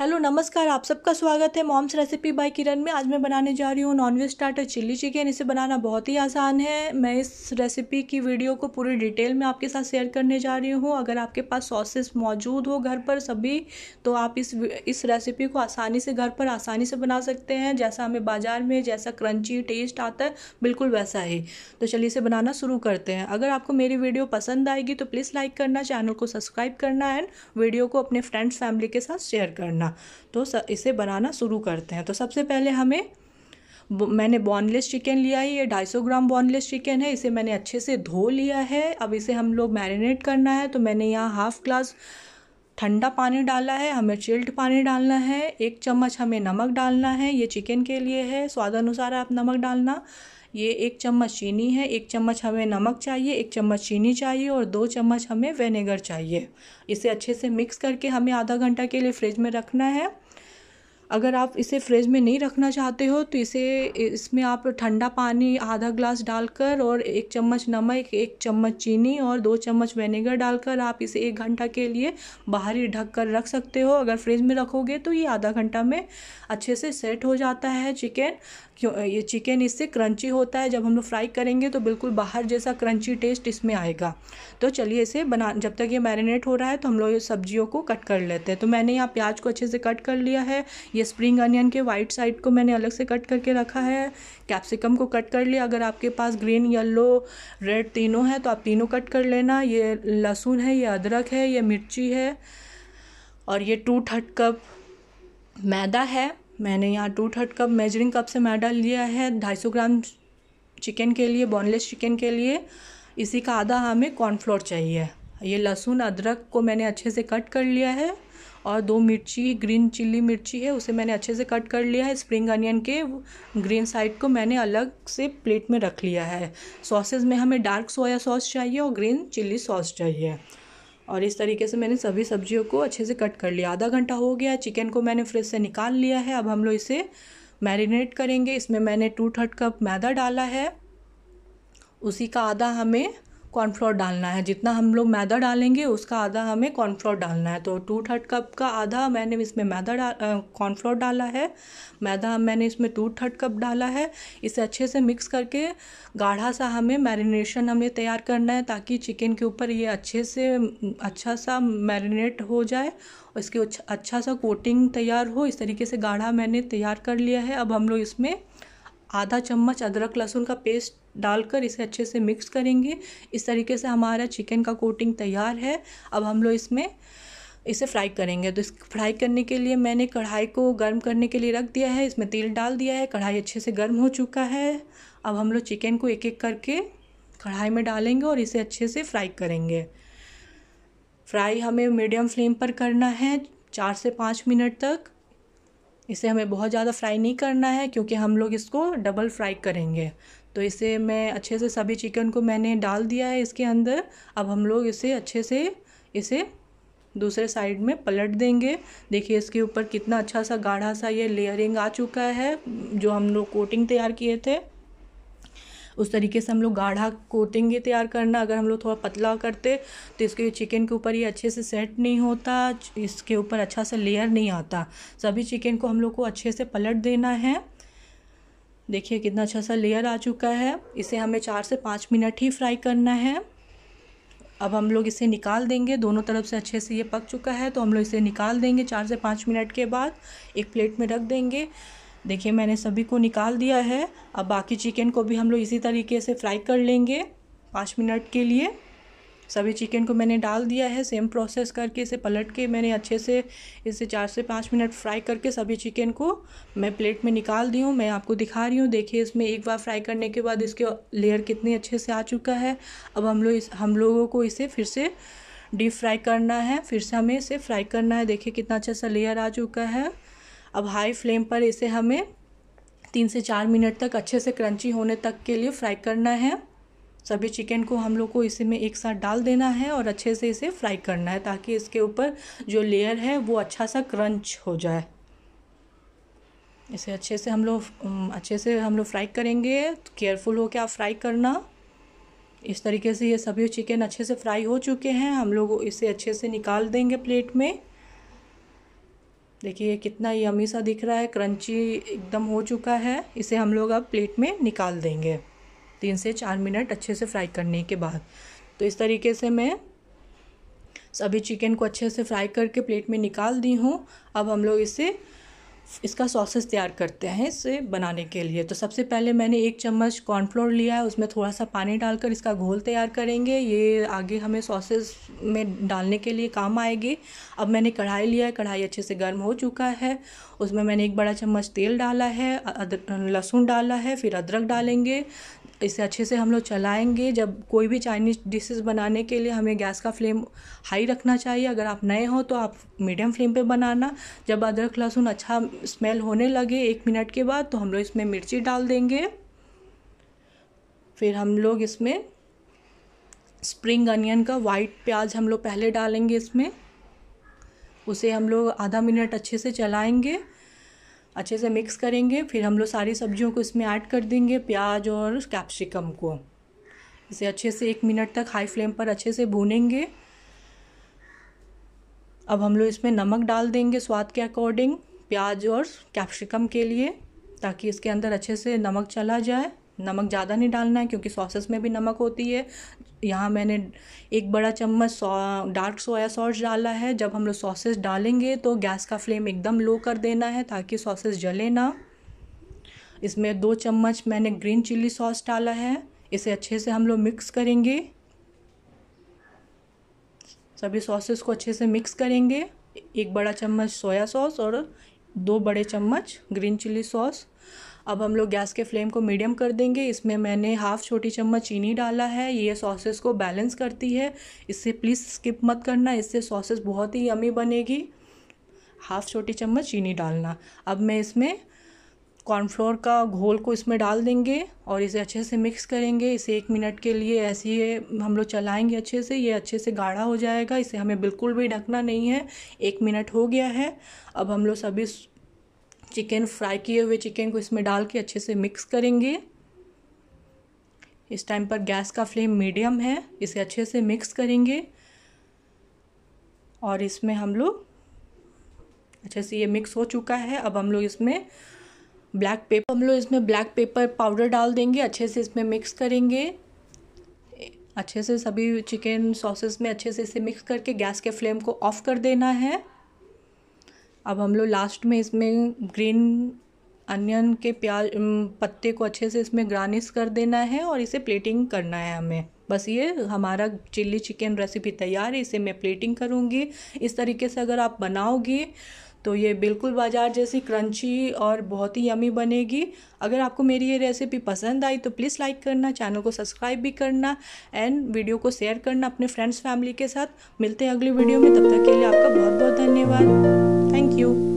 hello नमस्कार आप सबका स्वागत है मॉम्स रेसिपी बाय किरण में आज मैं बनाने जा रही हूँ नॉनवेज स्टार्टर चिल्ली चिकन इसे बनाना बहुत ही आसान है मैं इस रेसिपी की वीडियो को पूरी डिटेल में आपके साथ शेयर करने जा रही हूँ अगर आपके पास सॉसेस मौजूद हो घर पर सभी तो आप इस इस रेसिपी को आसानी से घर पर आसानी से बना सकते हैं जैसा हमें बाजार में जैसा क्रंची टेस्ट आता है बिल्कुल वैसा ही तो चलिए इसे बनाना शुरू करते हैं अगर आपको मेरी वीडियो पसंद आएगी तो प्लीज़ लाइक करना चैनल को सब्सक्राइब करना एंड वीडियो को अपने फ्रेंड्स फैमिली के साथ शेयर करना बनाना तो इसे बनाना शुरू करते हैं तो सबसे पहले हमें मैंने बॉनलेस चिकन लिया है ये ढाई सौ ग्राम बॉनलेस चिकन है इसे मैंने अच्छे से धो लिया है अब इसे हम लोग मैरिनेट करना है तो मैंने यहाँ हाफ़ ग्लास ठंडा पानी डाला है हमें चिल्ड पानी डालना है एक चम्मच हमें नमक डालना है ये चिकन के लिए है स्वाद अनुसार आप नमक डालना ये एक चम्मच चीनी है एक चम्मच हमें नमक चाहिए एक चम्मच चीनी चाहिए और दो चम्मच हमें वेनेगर चाहिए इसे अच्छे से मिक्स करके हमें आधा घंटा के लिए फ्रिज में रखना है अगर आप इसे फ्रिज में नहीं रखना चाहते हो तो इसे इसमें आप ठंडा पानी आधा ग्लास डालकर और एक चम्मच नमक एक चम्मच चीनी और दो चम्मच वेनेगर डालकर आप इसे एक घंटा के लिए बाहर ही ढक कर रख सकते हो अगर फ्रिज में रखोगे तो ये आधा घंटा में अच्छे से सेट हो जाता है चिकन क्यों ये चिकन इससे क्रंची होता है जब हम लोग फ्राई करेंगे तो बिल्कुल बाहर जैसा क्रंची टेस्ट इसमें आएगा तो चलिए इसे बना जब तक ये मैरिनेट हो रहा है तो हम लोग ये सब्जियों को कट कर लेते हैं तो मैंने यहाँ प्याज को अच्छे से कट कर लिया है ये स्प्रिंग अनियन के वाइट साइड को मैंने अलग से कट करके रखा है कैप्सिकम को कट कर लिया अगर आपके पास ग्रीन येलो रेड तीनों हैं तो आप तीनों कट कर लेना ये लहसुन है ये अदरक है ये मिर्ची है और ये टू थर्ड कप मैदा है मैंने यहाँ two third cup measuring cup से मैदा लिया है ढाई सौ ग्राम चिकन के लिए बोनलेस चिकन के लिए इसी का आधा हमें कॉर्नफ्लोर चाहिए ये लहसुन अदरक को मैंने अच्छे से कट कर लिया है और दो मिर्ची ग्रीन चिल्ली मिर्ची है उसे मैंने अच्छे से कट कर लिया है स्प्रिंग अनियन के ग्रीन साइड को मैंने अलग से प्लेट में रख लिया है सॉसेज में हमें डार्क सोया सॉस चाहिए और ग्रीन चिल्ली सॉस चाहिए और इस तरीके से मैंने सभी सब्जियों को अच्छे से कट कर लिया आधा घंटा हो गया चिकन को मैंने फ्रिज से निकाल लिया है अब हम लोग इसे मैरिनेट करेंगे इसमें मैंने टू थर्ड कप मैदा डाला है उसी का आधा हमें कॉर्नफ्लोर डालना है जितना हम लोग मैदा डालेंगे उसका आधा हमें कॉर्नफ्लोर डालना है तो टू थर्ड कप का आधा मैंने इसमें मैदा डाल कॉर्नफ्लोर डाला है मैदा मैंने इसमें टू थर्ड कप डाला है इसे अच्छे से मिक्स करके गाढ़ा सा हमें मैरिनेशन हमें तैयार करना है ताकि चिकन के ऊपर ये अच्छे से अच्छा सा मैरिनेट हो जाए इसकी अच्छा सा कोटिंग तैयार हो इस तरीके से गाढ़ा मैंने तैयार कर लिया है अब हम लोग इसमें आधा चम्मच अदरक लहसुन का पेस्ट डालकर इसे अच्छे से मिक्स करेंगे इस तरीके से हमारा चिकन का कोटिंग तैयार है अब हम लोग इसमें इसे फ्राई करेंगे तो इस फ्राई करने के लिए मैंने कढ़ाई को गर्म करने के लिए रख दिया है इसमें तेल डाल दिया है कढ़ाई अच्छे से गर्म हो चुका है अब हम लोग चिकन को एक एक करके कढ़ाई में डालेंगे और इसे अच्छे से फ्राई करेंगे फ्राई हमें मीडियम फ्लेम पर करना है चार से पाँच मिनट तक इसे हमें बहुत ज़्यादा फ्राई नहीं करना है क्योंकि हम लोग इसको डबल फ्राई करेंगे तो इसे मैं अच्छे से सभी चिकन को मैंने डाल दिया है इसके अंदर अब हम लोग इसे अच्छे से इसे दूसरे साइड में पलट देंगे देखिए इसके ऊपर कितना अच्छा सा गाढ़ा सा ये लेयरिंग आ चुका है जो हम लोग कोटिंग तैयार किए थे उस तरीके से हम लोग गाढ़ा कोटिंग ही तैयार करना अगर हम लोग थोड़ा पतला करते तो इसके चिकन के ऊपर ये अच्छे से सेट नहीं होता इसके ऊपर अच्छा सा लेयर नहीं आता सभी चिकन को हम लोग को अच्छे से पलट देना है देखिए कितना अच्छा सा लेयर आ चुका है इसे हमें चार से पाँच मिनट ही फ्राई करना है अब हम लोग इसे निकाल देंगे दोनों तरफ से अच्छे से ये पक चुका है तो हम लोग इसे निकाल देंगे चार से पाँच मिनट के बाद एक प्लेट में रख देंगे देखिए मैंने सभी को निकाल दिया है अब बाकी चिकन को भी हम लोग इसी तरीके से फ्राई कर लेंगे पाँच मिनट के लिए सभी चिकन को मैंने डाल दिया है सेम प्रोसेस करके इसे पलट के मैंने अच्छे से इसे चार से पाँच मिनट फ्राई करके सभी चिकन को मैं प्लेट में निकाल दी हूँ मैं आपको दिखा रही हूँ देखिए इसमें एक बार फ्राई करने के बाद इसके लेयर कितने अच्छे से आ चुका है अब हम लोग इस हम लोगों को इसे फिर से डीप फ्राई करना है फिर से हमें इसे फ्राई करना है देखिए कितना अच्छा सा लेयर आ चुका है अब हाई फ्लेम पर इसे हमें तीन से चार मिनट तक अच्छे से क्रंची होने तक के लिए फ्राई करना है सभी चिकन को हम लोग को इसी में एक साथ डाल देना है और अच्छे से इसे फ्राई करना है ताकि इसके ऊपर जो लेयर है वो अच्छा सा क्रंच हो जाए इसे अच्छे से हम लोग अच्छे से हम लोग फ्राई करेंगे तो केयरफुल हो के आप फ्राई करना इस तरीके से ये सभी चिकन अच्छे से फ्राई हो चुके हैं हम लोग इसे अच्छे से निकाल देंगे प्लेट में देखिए कितना यमी सा दिख रहा है क्रंची एकदम हो चुका है इसे हम लोग अब प्लेट में निकाल देंगे तीन से चार मिनट अच्छे से फ्राई करने के बाद तो इस तरीके से मैं सभी चिकन को अच्छे से फ्राई करके प्लेट में निकाल दी हूँ अब हम लोग इसे इसका सॉसेस तैयार करते हैं इसे बनाने के लिए तो सबसे पहले मैंने एक चम्मच कॉर्नफ्लोर लिया है उसमें थोड़ा सा पानी डालकर इसका घोल तैयार करेंगे ये आगे हमें सॉसेस में डालने के लिए काम आएगी अब मैंने कढ़ाई लिया है कढ़ाई अच्छे से गर्म हो चुका है उसमें मैंने एक बड़ा चम्मच तेल डाला है लहसुन डाला है फिर अदरक डालेंगे इसे अच्छे से हम लोग चलाएंगे जब कोई भी चाइनीज़ डिशेस बनाने के लिए हमें गैस का फ्लेम हाई रखना चाहिए अगर आप नए हो तो आप मीडियम फ्लेम पे बनाना जब अदरक लहसुन अच्छा स्मेल होने लगे एक मिनट के बाद तो हम लोग इसमें मिर्ची डाल देंगे फिर हम लोग इसमें स्प्रिंग अनियन का वाइट प्याज हम लोग पहले डालेंगे इसमें उसे हम लोग आधा मिनट अच्छे से चलाएंगे अच्छे से मिक्स करेंगे फिर हम लोग सारी सब्जियों को इसमें ऐड कर देंगे प्याज और कैप्सिकम को इसे अच्छे से एक मिनट तक हाई फ्लेम पर अच्छे से भूनेंगे अब हम लोग इसमें नमक डाल देंगे स्वाद के अकॉर्डिंग प्याज और कैप्सिकम के लिए ताकि इसके अंदर अच्छे से नमक चला जाए नमक ज़्यादा नहीं डालना है क्योंकि सॉसेस में भी नमक होती है यहाँ मैंने एक बड़ा चम्मच डार्क सोया सॉस डाला है जब हम लोग सॉसेस डालेंगे तो गैस का फ्लेम एकदम लो कर देना है ताकि सॉसेस जले ना इसमें दो चम्मच मैंने ग्रीन चिल्ली सॉस डाला है इसे अच्छे से हम लोग मिक्स करेंगे सभी सॉसेस को अच्छे से मिक्स करेंगे एक बड़ा चम्मच सोया सॉस और दो बड़े चम्मच ग्रीन चिली सॉस अब हम लोग गैस के फ्लेम को मीडियम कर देंगे इसमें मैंने हाफ़ छोटी चम्मच चीनी डाला है ये सॉसेस को बैलेंस करती है इससे प्लीज़ स्किप मत करना इससे सॉसेस बहुत ही यमी बनेगी हाफ़ छोटी चम्मच चीनी डालना अब मैं इसमें कॉर्नफ्लोर का घोल को इसमें डाल देंगे और इसे अच्छे से मिक्स करेंगे इसे एक मिनट के लिए ऐसे ही हम लोग चलाएंगे अच्छे से ये अच्छे से गाढ़ा हो जाएगा इसे हमें बिल्कुल भी ढकना नहीं है एक मिनट हो गया है अब हम लोग सभी चिकन फ्राई किए हुए चिकन को इसमें डाल के अच्छे से मिक्स करेंगे इस टाइम पर गैस का फ्लेम मीडियम है इसे अच्छे से मिक्स करेंगे और इसमें हम लोग अच्छे से ये मिक्स हो चुका है अब हम लोग इसमें ब्लैक पेपर हम लोग इसमें ब्लैक पेपर पाउडर डाल देंगे अच्छे से इसमें मिक्स करेंगे अच्छे से सभी चिकन सॉसेस में अच्छे से इसे मिक्स करके गैस के फ्लेम को ऑफ़ कर देना है अब हम लोग लास्ट में इसमें ग्रीन अनियन के प्याज पत्ते को अच्छे से इसमें ग्रानिश कर देना है और इसे प्लेटिंग करना है हमें बस ये हमारा चिल्ली चिकन रेसिपी तैयार है इसे मैं प्लेटिंग करूँगी इस तरीके से अगर आप बनाओगी तो ये बिल्कुल बाजार जैसी क्रंची और बहुत ही यमी बनेगी अगर आपको मेरी ये रेसिपी पसंद आई तो प्लीज़ लाइक करना चैनल को सब्सक्राइब भी करना एंड वीडियो को शेयर करना अपने फ्रेंड्स फैमिली के साथ मिलते हैं अगली वीडियो में तब तक के लिए आपका बहुत बहुत धन्यवाद थैंक यू